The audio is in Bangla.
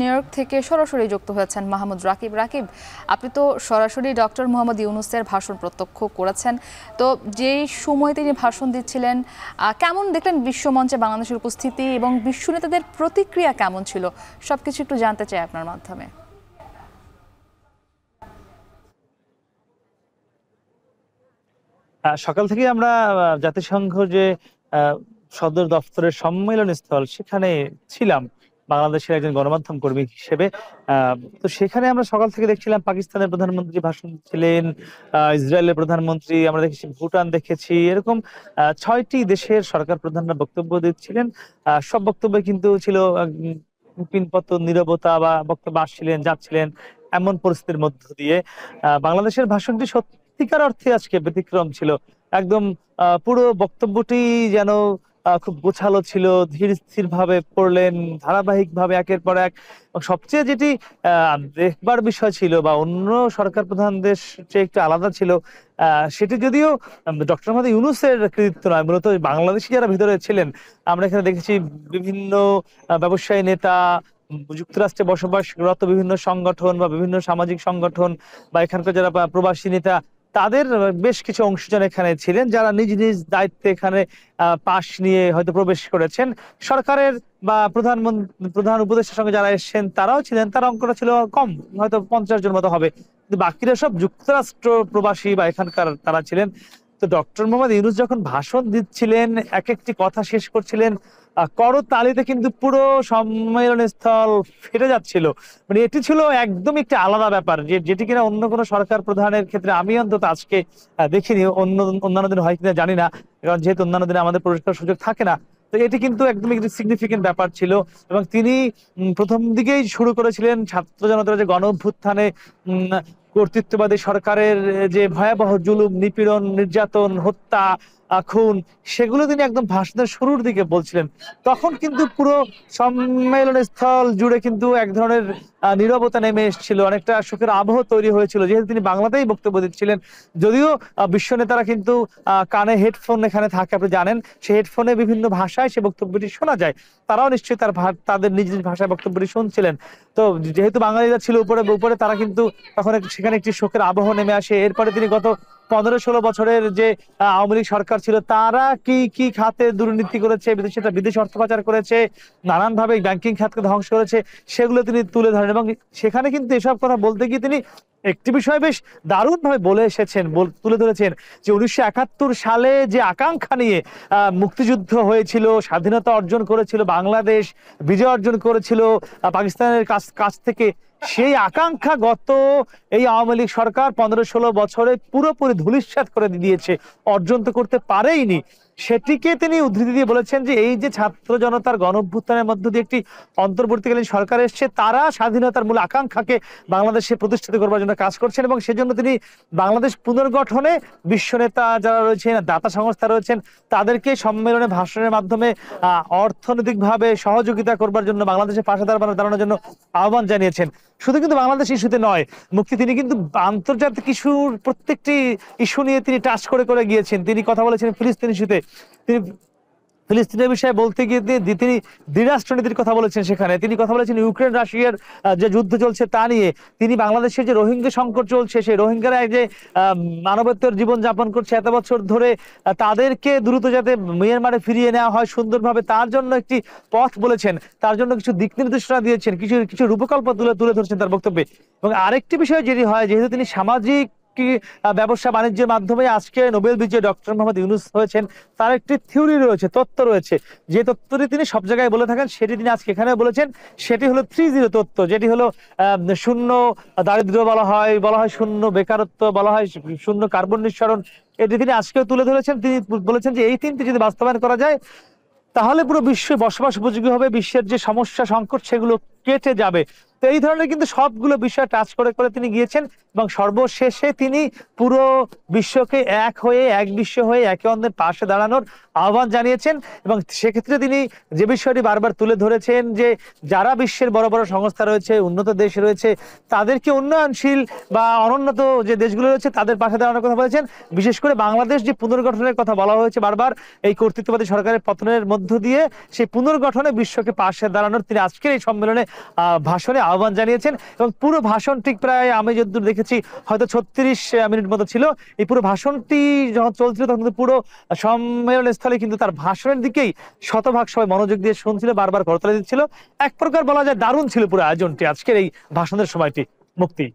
নিউ ইয়র্ক থেকে সরাসরি যুক্ত হয়েছেন মাহমুদ রাকিব রাকিব আপনি তো সরাসরি ডক্টর মোহাম্মদ ইউনুসের ভাষণ প্রত্যক্ষ করেছেন তো যেই সময় তিনি ভাষণ দিচ্ছিলেন কেমন দেখলেন বিশ্বমঞ্চে বাংলাদেশের উপস্থিতি এবং বিশ্ব নেতাদের প্রতিক্রিয়া কেমন ছিল সবকিছু একটু জানতে চাই আপনার মাধ্যমে সকাল থেকে আমরা জাতিসংঘ যে সদর দপ্তরের সম্মেলন স্থল সেখানে ছিলাম বাংলাদেশের একজন গণমাধ্যম কর্মী হিসেবে তো সেখানে আমরা সকাল থেকে দেখছিলাম পাকিস্তানের প্রধানমন্ত্রী ভাষণ ছিলেন ইসরায়েলের প্রধানমন্ত্রী আমরা দেখেছি ভুটান দেখেছি এরকম ছয়টি দেশের সরকার প্রধানরা বক্তব্য দিচ্ছিলেন সব বক্তব্য কিন্তু ছিল পিনপত্র নিরবতা বা বক্তব্য আসছিলেন যাচ্ছিলেন এমন পরিস্থিতির মধ্য দিয়ে বাংলাদেশের ভাষণটি সত্যিকার অর্থে আজকে ব্যতিক্রম ছিল একদম পুরো বক্তব্যটি যেন খুব গোছালো ছিল ধীর স্থির ভাবে পড়লেন ধারাবাহিক ভাবে একের পর এক সবচেয়ে যেটি দেখবার বিষয় ছিল বা অন্য সরকার প্রধান দেশ যে একটু আলাদা ছিল সেটি যদিও ডক্টর মাহাদি ইউনুসের কৃতিত্ব নয় মূলত বাংলাদেশি যারা ভিতরে ছিলেন আমরা এখানে দেখেছি বিভিন্ন ব্যবসায়ী নেতা যুক্তরাষ্ট্রে বসবাসরত বিভিন্ন সংগঠন বা বিভিন্ন সামাজিক সংগঠন বা এখানকার যারা প্রবাসী নেতা তাদের বেশ কিছু অংশজন এখানে ছিলেন যারা নিজ নিজ দায়িত্বে এখানে পাশ নিয়ে হয়তো প্রবেশ করেছেন সরকারের বা প্রধানমন্ত্রী প্রধান উপদেষ্টার সঙ্গে যারা এসেছেন তারাও ছিলেন তার অঙ্কটা ছিল কম হয়তো পঞ্চাশ জন মতো হবে কিন্তু বাকিরা সব যুক্তরাষ্ট্র প্রবাসী বা এখানকার তারা ছিলেন তো ডক্টর মোহাম্মদ ইউনুস যখন ভাষণ দিচ্ছিলেন এক একটি কথা শেষ করছিলেন করতালিতে কিন্তু পুরো সম্মেলন স্থল ফেটে যাচ্ছিল মানে এটি ছিল একদম একটি আলাদা ব্যাপার যে যেটি কিনা অন্য কোনো সরকার প্রধানের ক্ষেত্রে আমি অন্তত আজকে দেখিনি অন্য অন্যান্য দিন হয় কিনা জানি না কারণ যেহেতু অন্যান্য দিনে আমাদের পুরস্কার সুযোগ থাকে না তো এটি কিন্তু একদম একটি সিগনিফিকেন্ট ব্যাপার ছিল এবং তিনি প্রথম দিকেই শুরু করেছিলেন ছাত্র জনতার যে গণ অভ্যুত্থানে কর্তৃত্ববাদী সরকারের যে ভয়াবহ জুলুম নিপীড়ন নির্যাতন হত্যা খুন সেগুলো তিনি একদম ভাষণের শুরুর দিকে বলছিলেন তখন কিন্তু পুরো সম্মেলন স্থল জুড়ে কিন্তু এক ধরনের নিরবতা নেমে এসেছিল অনেকটা শোকের আবহ তৈরি হয়েছিল যেহেতু তিনি বাংলাতেই বক্তব্য দিচ্ছিলেন যদিও বিশ্ব নেতারা কিন্তু কানে হেডফোন এখানে থাকে আপনি জানেন সে হেডফোনে বিভিন্ন ভাষায় সে বক্তব্যটি শোনা যায় তারাও নিশ্চয়ই তার তাদের নিজ নিজ ভাষায় বক্তব্যটি শুনছিলেন তো যেহেতু বাঙালিরা ছিল উপরে উপরে তারা কিন্তু তখন সেখানে একটি শোকের আবহ নেমে আসে এরপরে তিনি গত পনেরো ষোলো বছরের যে আওয়ামী লীগ সরকার ছিল তারা কি কি খাতে দুর্নীতি করেছে বিদেশে বিদেশ অর্থ পাচার করেছে নানানভাবে ব্যাংকিং খাতকে ধ্বংস করেছে সেগুলো তিনি তুলে ধরেন এবং সেখানে কিন্তু এসব কথা বলতে গিয়ে তিনি একটি বিষয় বেশ দারুণ ভাবে বলে এসেছেন তুলে ধরেছেন যে উনিশশো সালে যে আকাঙ্ক্ষা নিয়ে মুক্তিযুদ্ধ হয়েছিল স্বাধীনতা অর্জন করেছিল বাংলাদেশ বিজয় অর্জন করেছিল পাকিস্তানের কাছ কাছ থেকে সেই আকাঙ্ক্ষা গত এই আওয়ামী লীগ সরকার পনেরো ষোলো বছরে পুরোপুরি ধুলিস্বাদ করে দিয়েছে অর্জন তো করতে পারেইনি সেটিকে তিনি উদ্ধৃতি দিয়ে বলেছেন যে এই যে ছাত্র জনতার গণভ্যুত্থানের মধ্য দিয়ে একটি অন্তর্বর্তীকালীন সরকার এসছে তারা স্বাধীনতার মূল আকাঙ্ক্ষাকে বাংলাদেশে প্রতিষ্ঠিত করবার জন্য কাজ করছেন এবং সেজন্য তিনি বাংলাদেশ পুনর্গঠনে বিশ্বনেতা যারা রয়েছেন দাতা সংস্থা রয়েছেন তাদেরকে সম্মেলনে ভাষণের মাধ্যমে অর্থনৈতিকভাবে সহযোগিতা করবার জন্য বাংলাদেশের পাশে দাঁড়ানোর জন্য আহ্বান জানিয়েছেন শুধু কিন্তু বাংলাদেশ ইস্যুতে নয় মুক্তি তিনি কিন্তু আন্তর্জাতিক ইস্যুর প্রত্যেকটি ইস্যু নিয়ে তিনি টাচ করে করে গিয়েছেন তিনি কথা বলেছেন ফিলিস্তিন ইস্যুতে তিনি ফিলিস্তিনের বিষয়ে বলতে গিয়ে তিনি দ্বিরাষ্ট্রনীতির কথা বলেছেন সেখানে তিনি কথা বলেছেন ইউক্রেন রাশিয়ার যে যুদ্ধ চলছে তা নিয়ে তিনি বাংলাদেশের যে রোহিঙ্গা সংকট চলছে সেই রোহিঙ্গারা যে মানবত্বের জীবন যাপন করছে এত বছর ধরে তাদেরকে দ্রুত যাতে মিয়ানমারে ফিরিয়ে নেওয়া হয় সুন্দরভাবে তার জন্য একটি পথ বলেছেন তার জন্য কিছু দিক নির্দেশনা দিয়েছেন কিছু কিছু রূপকল্প তুলে তুলে ধরছেন তার বক্তব্যে এবং আরেকটি বিষয় যেটি হয় যেহেতু তিনি সামাজিক একটি ব্যবসা বাণিজ্যের মাধ্যমে আজকে নোবেল বিজয়ী ডক্টর মোহাম্মদ ইউনুস হয়েছেন তার একটি থিওরি রয়েছে তত্ত্ব রয়েছে যে তত্ত্বটি তিনি সব জায়গায় বলে থাকেন সেটি তিনি আজকে এখানে বলেছেন সেটি হলো থ্রি জিরো তত্ত্ব যেটি হলো শূন্য দারিদ্র বলা হয় বলা হয় শূন্য বেকারত্ব বলা হয় শূন্য কার্বন নিঃসরণ এটি তিনি আজকেও তুলে ধরেছেন তিনি বলেছেন যে এই তিনটি যদি বাস্তবায়ন করা যায় তাহলে পুরো বিশ্বে বসবাস উপযোগী হবে বিশ্বের যে সমস্যা সংকট সেগুলো কেটে যাবে তো এই ধরনের কিন্তু সবগুলো বিষয় টাচ করে করে তিনি গিয়েছেন এবং সর্বশেষে তিনি পুরো বিশ্বকে এক হয়ে এক বিশ্ব হয়ে একে অন্যের পাশে দাঁড়ানোর আহ্বান জানিয়েছেন এবং সেক্ষেত্রে তিনি যে বিষয়টি বারবার তুলে ধরেছেন যে যারা বিশ্বের বড় বড় সংস্থা রয়েছে উন্নত দেশ রয়েছে তাদেরকে উন্নয়নশীল বা অনুন্নত যে দেশগুলো রয়েছে তাদের পাশে দাঁড়ানোর কথা বলেছেন বিশেষ করে বাংলাদেশ যে পুনর্গঠনের কথা বলা হয়েছে বারবার এই কর্তৃত্ববাদী সরকারের পতনের মধ্য দিয়ে সেই পুনর্গঠনে বিশ্বকে পাশে দাঁড়ানোর তিনি আজকের এই সম্মেলনে ভাষণে আহ্বান জানিয়েছেন এবং পুরো ভাষণটি প্রায় আমি যদি দেখেছি হয়তো ছত্রিশ মিনিট মতো ছিল এই পুরো ভাষণটি যখন চলছিল তখন কিন্তু পুরো সম্মেলন স্থলে কিন্তু তার ভাষণের দিকেই শতভাগ সবাই মনোযোগ দিয়ে শুনছিল বারবার ঘরতলা দিচ্ছিল এক প্রকার বলা যায় দারুণ ছিল পুরো আয়োজনটি আজকের এই ভাষণের সময়টি মুক্তি